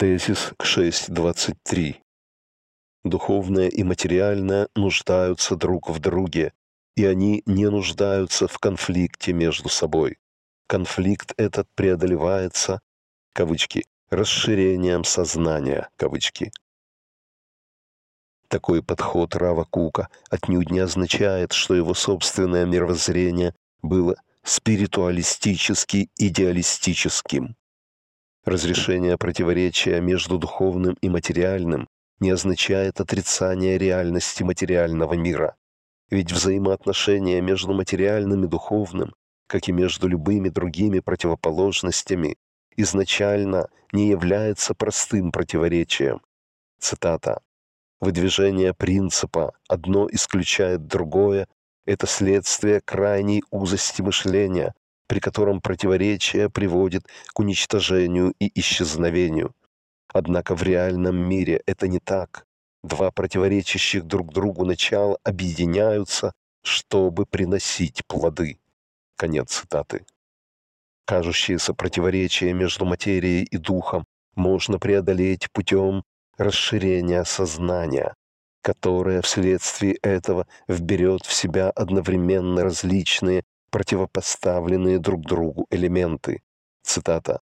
Тезис 6.23. Духовное и материальное нуждаются друг в друге, и они не нуждаются в конфликте между собой. Конфликт этот преодолевается, кавычки, расширением сознания, кавычки. Такой подход Рава Кука отнюдь не означает, что его собственное мировоззрение было спиритуалистически идеалистическим. Разрешение противоречия между духовным и материальным не означает отрицание реальности материального мира. Ведь взаимоотношения между материальным и духовным, как и между любыми другими противоположностями, изначально не является простым противоречием. Цитата. «Выдвижение принципа одно исключает другое – это следствие крайней узости мышления, при котором противоречие приводит к уничтожению и исчезновению. Однако в реальном мире это не так. Два противоречащих друг другу начала объединяются, чтобы приносить плоды. Конец цитаты. Кажущееся противоречие между материей и духом можно преодолеть путем расширения сознания, которое вследствие этого вберет в себя одновременно различные противопоставленные друг другу элементы. Цитата.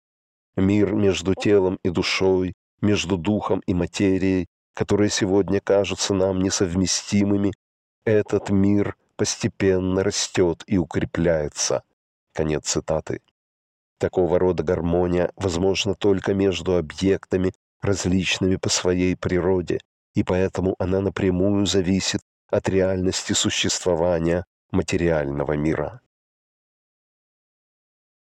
«Мир между телом и душой, между духом и материей, которые сегодня кажутся нам несовместимыми, этот мир постепенно растет и укрепляется». Конец цитаты. Такого рода гармония возможна только между объектами, различными по своей природе, и поэтому она напрямую зависит от реальности существования материального мира.